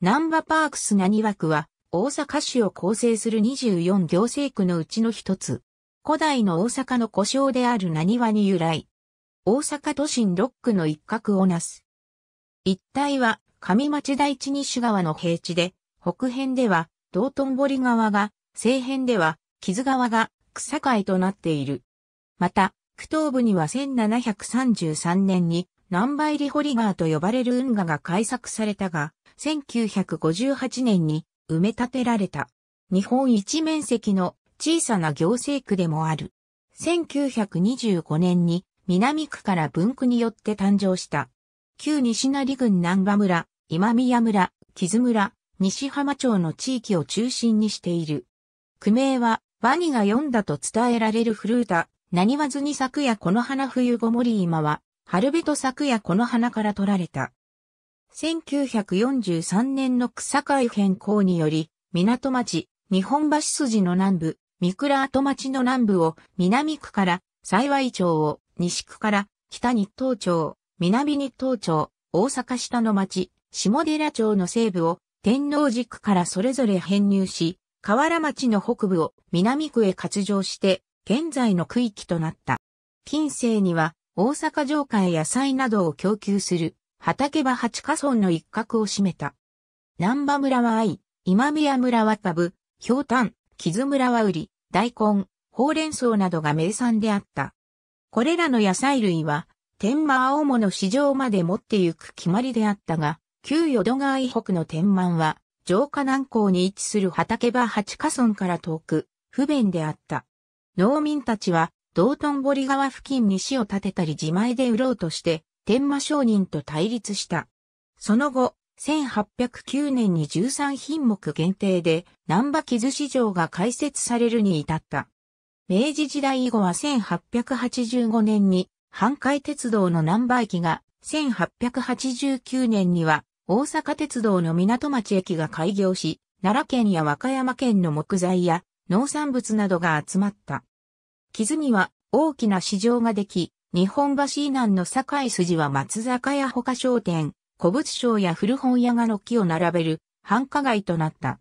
南波パークス何枠は、大阪市を構成する24行政区のうちの一つ。古代の大阪の故障である何和に由来。大阪都心6区の一角をなす。一帯は、上町第一西川の平地で、北辺では、道頓堀川が、西辺では、木津川が、草海となっている。また、区東部には1733年に、南倍リホリガーと呼ばれる運河が開削されたが、1958年に埋め立てられた。日本一面積の小さな行政区でもある。1925年に南区から分区によって誕生した。旧西成郡南波村、今宮村、木津村、西浜町の地域を中心にしている。区名は、ワニが読んだと伝えられる古歌、何わずに咲くやこの花冬ごもり今は、春部と昨夜この花から取られた。1943年の草海変更により、港町、日本橋筋の南部、三倉跡町の南部を南区から幸い町を西区から北日東町、南日東町、大阪下の町、下寺町の西部を天王寺区からそれぞれ編入し、河原町の北部を南区へ割譲して、現在の区域となった。近世には大阪城下へ野菜などを供給する畑場八花村の一角を占めた。南波村は愛、今宮村は株、ブ、氷木津村は売り、大根、ほうれん草などが名産であった。これらの野菜類は、天満青物市場まで持ってゆく決まりであったが、旧淀川以北の天満は、城下南港に位置する畑場八花村から遠く、不便であった。農民たちは、道頓堀川付近に死を立てたり自前で売ろうとして、天馬商人と対立した。その後、1809年に13品目限定で、南波木津市場が開設されるに至った。明治時代以後は1885年に、阪海鉄道の南波駅が、1889年には、大阪鉄道の港町駅が開業し、奈良県や和歌山県の木材や農産物などが集まった。木津には大きな市場ができ、日本橋以南の堺筋は松坂屋他商店、古物商や古本屋が軒を並べる繁華街となった。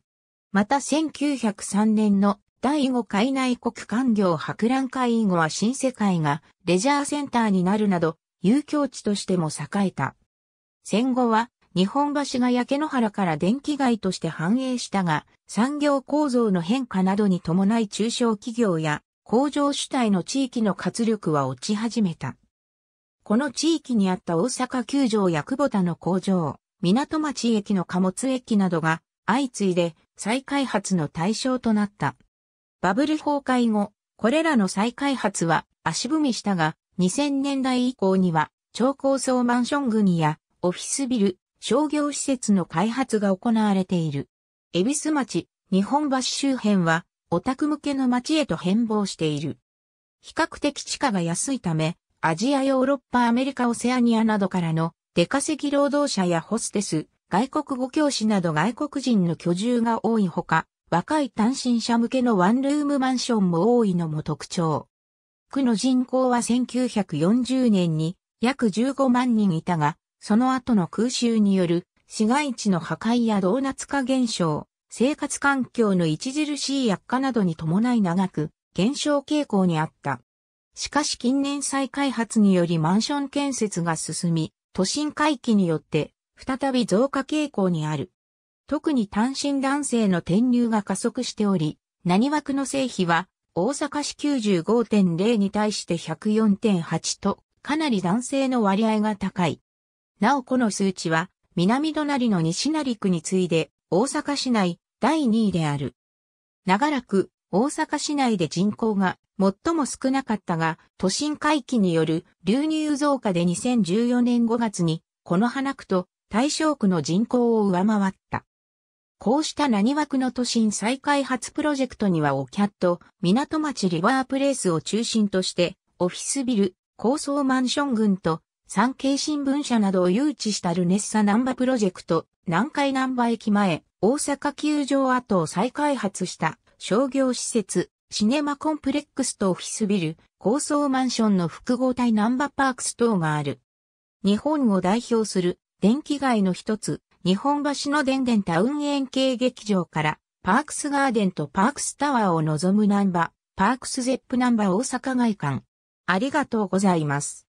また1903年の第5海内国官業博覧会以後は新世界がレジャーセンターになるなど、遊興地としても栄えた。戦後は日本橋が焼け野原から電気街として繁栄したが、産業構造の変化などに伴い中小企業や工場主体の地域の活力は落ち始めた。この地域にあった大阪球場や久保田の工場、港町駅の貨物駅などが相次いで再開発の対象となった。バブル崩壊後、これらの再開発は足踏みしたが、2000年代以降には超高層マンション群やオフィスビル、商業施設の開発が行われている。恵比寿町、日本橋周辺はオタク向けの街へと変貌している。比較的地価が安いため、アジアヨーロッパアメリカオセアニアなどからの出稼ぎ労働者やホステス、外国語教師など外国人の居住が多いほか、若い単身者向けのワンルームマンションも多いのも特徴。区の人口は1940年に約15万人いたが、その後の空襲による市街地の破壊やドーナツ化現象、生活環境の著しい悪化などに伴い長く減少傾向にあった。しかし近年再開発によりマンション建設が進み、都心回帰によって再び増加傾向にある。特に単身男性の転入が加速しており、何枠の成否は大阪市95.0に対して104.8とかなり男性の割合が高い。なおこの数値は南隣の西成区に次いで大阪市内第2位である。長らく大阪市内で人口が最も少なかったが、都心回帰による流入増加で2014年5月に、この花区と大正区の人口を上回った。こうした何枠の都心再開発プロジェクトにはオキャット、港町リバープレイスを中心として、オフィスビル、高層マンション群と産経新聞社などを誘致したルネッサナンバプロジェクト、南海ナンバ駅前、大阪球場跡を再開発した商業施設、シネマコンプレックスとオフィスビル、高層マンションの複合体ナンバパークス等がある。日本を代表する電気街の一つ、日本橋の電電タウン園系劇場からパークスガーデンとパークスタワーを望むナンバ、パークスゼップナンバ大阪外観。ありがとうございます。